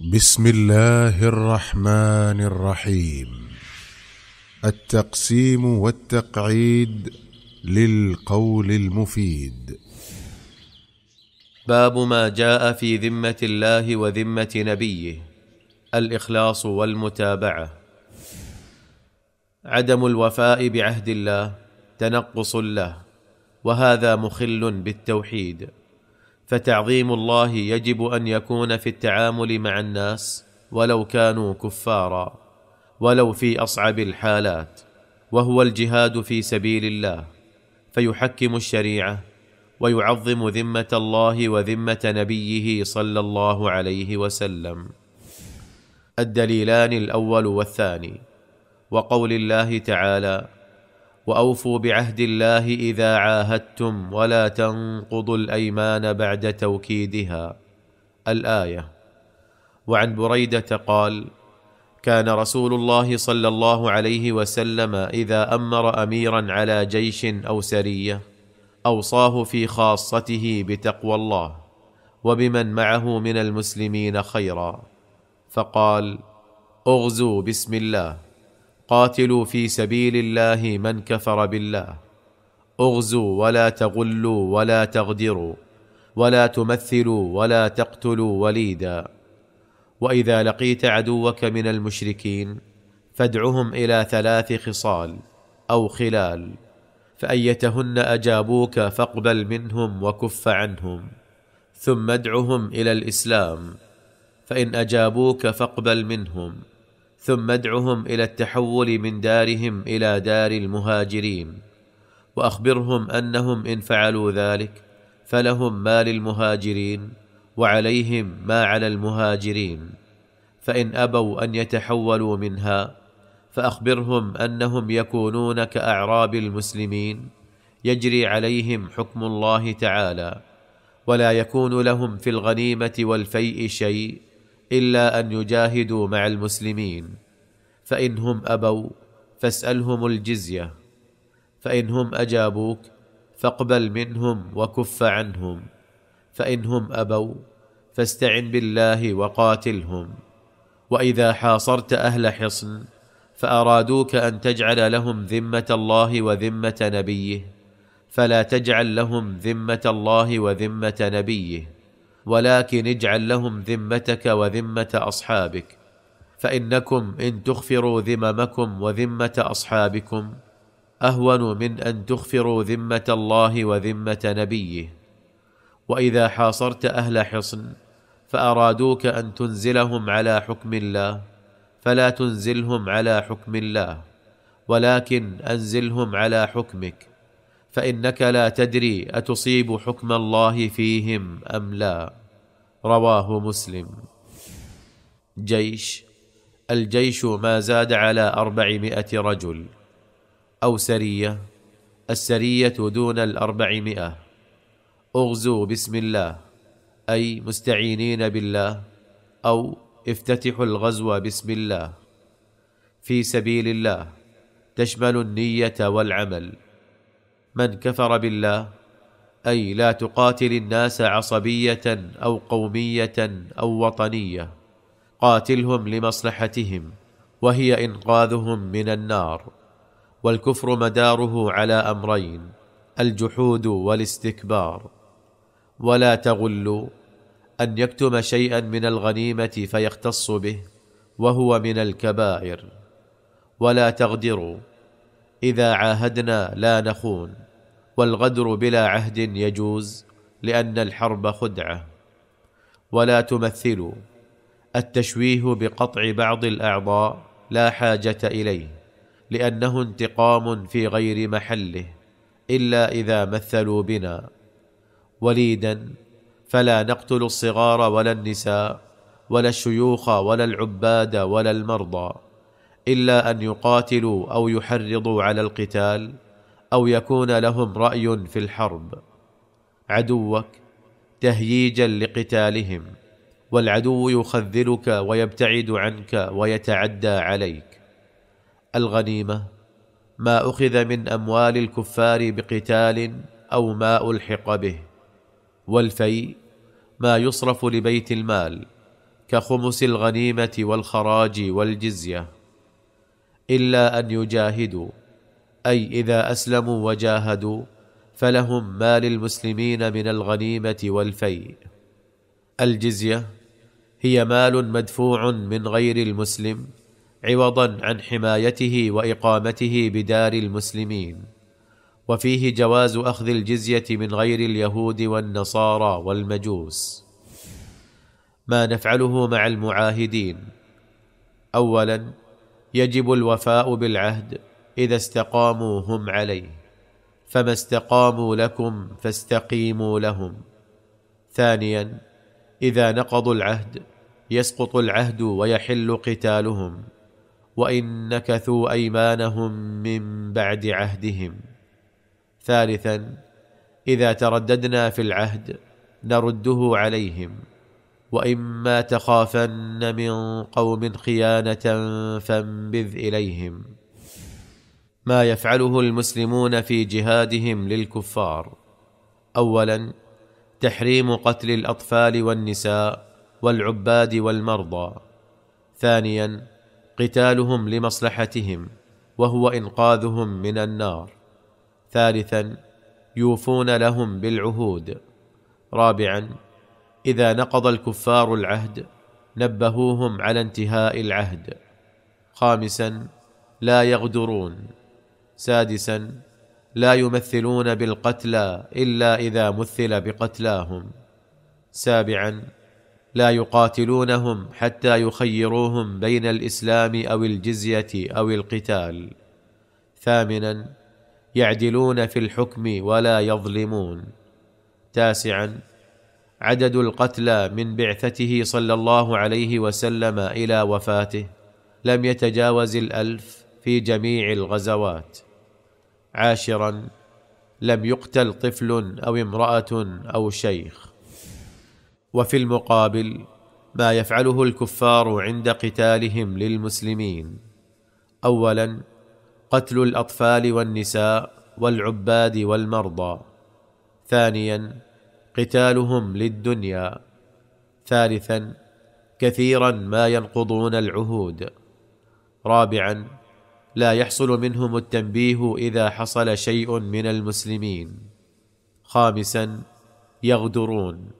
بسم الله الرحمن الرحيم التقسيم والتقعيد للقول المفيد باب ما جاء في ذمه الله وذمه نبيه الاخلاص والمتابعه عدم الوفاء بعهد الله تنقص له وهذا مخل بالتوحيد فتعظيم الله يجب ان يكون في التعامل مع الناس ولو كانوا كفارا ولو في اصعب الحالات وهو الجهاد في سبيل الله فيحكم الشريعه ويعظم ذمه الله وذمه نبيه صلى الله عليه وسلم الدليلان الاول والثاني وقول الله تعالى واوفوا بعهد الله اذا عاهدتم ولا تنقضوا الايمان بعد توكيدها الايه وعن بريده قال كان رسول الله صلى الله عليه وسلم اذا امر اميرا على جيش او سريه اوصاه في خاصته بتقوى الله وبمن معه من المسلمين خيرا فقال اغزوا بسم الله قاتلوا في سبيل الله من كفر بالله اغزوا ولا تغلوا ولا تغدروا ولا تمثلوا ولا تقتلوا وليدا واذا لقيت عدوك من المشركين فادعهم الى ثلاث خصال او خلال فايتهن اجابوك فاقبل منهم وكف عنهم ثم ادعهم الى الاسلام فان اجابوك فاقبل منهم ثم ادعهم الى التحول من دارهم الى دار المهاجرين واخبرهم انهم ان فعلوا ذلك فلهم ما للمهاجرين وعليهم ما على المهاجرين فان ابوا ان يتحولوا منها فاخبرهم انهم يكونون كاعراب المسلمين يجري عليهم حكم الله تعالى ولا يكون لهم في الغنيمه والفيء شيء الا ان يجاهدوا مع المسلمين فان هم ابوا فاسالهم الجزيه فان هم اجابوك فاقبل منهم وكف عنهم فان هم ابوا فاستعن بالله وقاتلهم واذا حاصرت اهل حصن فارادوك ان تجعل لهم ذمه الله وذمه نبيه فلا تجعل لهم ذمه الله وذمه نبيه ولكن اجعل لهم ذمتك وذمه اصحابك فانكم ان تغفروا ذممكم وذمه اصحابكم اهون من ان تغفروا ذمه الله وذمه نبيه واذا حاصرت اهل حصن فارادوك ان تنزلهم على حكم الله فلا تنزلهم على حكم الله ولكن انزلهم على حكمك فانك لا تدري اتصيب حكم الله فيهم ام لا رواه مسلم جيش الجيش ما زاد على اربعمائه رجل او سريه السريه دون الاربعمائه اغزوا بسم الله اي مستعينين بالله او افتتحوا الغزو بسم الله في سبيل الله تشمل النيه والعمل من كفر بالله اي لا تقاتل الناس عصبيه او قوميه او وطنيه قاتلهم لمصلحتهم وهي انقاذهم من النار والكفر مداره على امرين الجحود والاستكبار ولا تغل ان يكتم شيئا من الغنيمه فيختص به وهو من الكبائر ولا تغدروا اذا عاهدنا لا نخون والغدر بلا عهد يجوز لان الحرب خدعه ولا تمثلوا التشويه بقطع بعض الاعضاء لا حاجه اليه لانه انتقام في غير محله الا اذا مثلوا بنا وليدا فلا نقتل الصغار ولا النساء ولا الشيوخ ولا العباد ولا المرضى الا ان يقاتلوا او يحرضوا على القتال او يكون لهم راي في الحرب عدوك تهييجا لقتالهم والعدو يخذلك ويبتعد عنك ويتعدى عليك الغنيمه ما اخذ من اموال الكفار بقتال او ما الحق به والفي ما يصرف لبيت المال كخمس الغنيمه والخراج والجزيه الا ان يجاهدوا اي اذا اسلموا وجاهدوا فلهم ما للمسلمين من الغنيمه والفيء الجزيه هي مال مدفوع من غير المسلم عوضا عن حمايته واقامته بدار المسلمين وفيه جواز اخذ الجزيه من غير اليهود والنصارى والمجوس ما نفعله مع المعاهدين اولا يجب الوفاء بالعهد اذا استقاموا هم عليه فما استقاموا لكم فاستقيموا لهم ثانيا اذا نقضوا العهد يسقط العهد ويحل قتالهم وان نكثوا ايمانهم من بعد عهدهم ثالثا اذا ترددنا في العهد نرده عليهم واما تخافن من قوم خيانه فانبذ اليهم ما يفعله المسلمون في جهادهم للكفار اولا تحريم قتل الاطفال والنساء والعباد والمرضى ثانيا قتالهم لمصلحتهم وهو انقاذهم من النار ثالثا يوفون لهم بالعهود رابعا اذا نقض الكفار العهد نبهوهم على انتهاء العهد خامسا لا يغدرون سادسا لا يمثلون بالقتلى الا اذا مثل بقتلاهم سابعا لا يقاتلونهم حتى يخيروهم بين الاسلام او الجزيه او القتال ثامنا يعدلون في الحكم ولا يظلمون تاسعا عدد القتلى من بعثته صلى الله عليه وسلم الى وفاته لم يتجاوز الالف في جميع الغزوات عاشرا لم يقتل طفل او امراه او شيخ وفي المقابل ما يفعله الكفار عند قتالهم للمسلمين اولا قتل الاطفال والنساء والعباد والمرضى ثانيا قتالهم للدنيا ثالثا كثيرا ما ينقضون العهود رابعا لا يحصل منهم التنبيه اذا حصل شيء من المسلمين خامسا يغدرون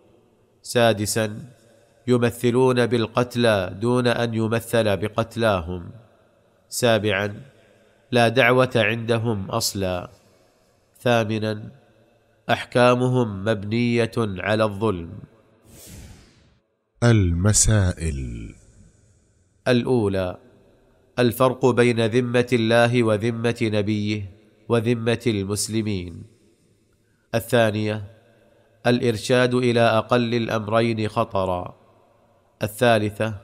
سادسا يمثلون بالقتلى دون ان يمثل بقتلاهم سابعا لا دعوه عندهم اصلا ثامنا احكامهم مبنيه على الظلم المسائل الاولى الفرق بين ذمه الله وذمه نبيه وذمه المسلمين الثانيه الارشاد الى اقل الامرين خطرا الثالثه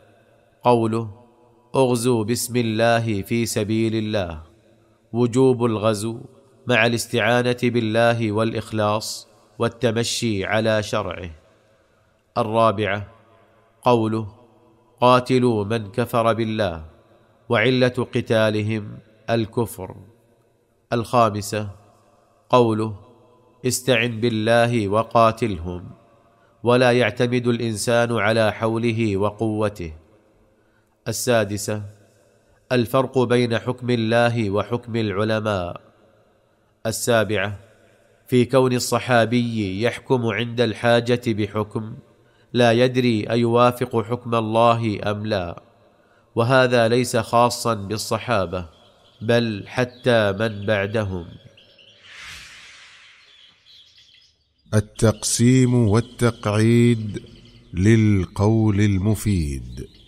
قوله اغزوا بسم الله في سبيل الله وجوب الغزو مع الاستعانه بالله والاخلاص والتمشي على شرعه الرابعه قوله قاتلوا من كفر بالله وعله قتالهم الكفر الخامسه قوله استعن بالله وقاتلهم ولا يعتمد الانسان على حوله وقوته السادسه الفرق بين حكم الله وحكم العلماء السابعه في كون الصحابي يحكم عند الحاجه بحكم لا يدري ايوافق حكم الله ام لا وهذا ليس خاصا بالصحابه بل حتى من بعدهم التقسيم والتقعيد للقول المفيد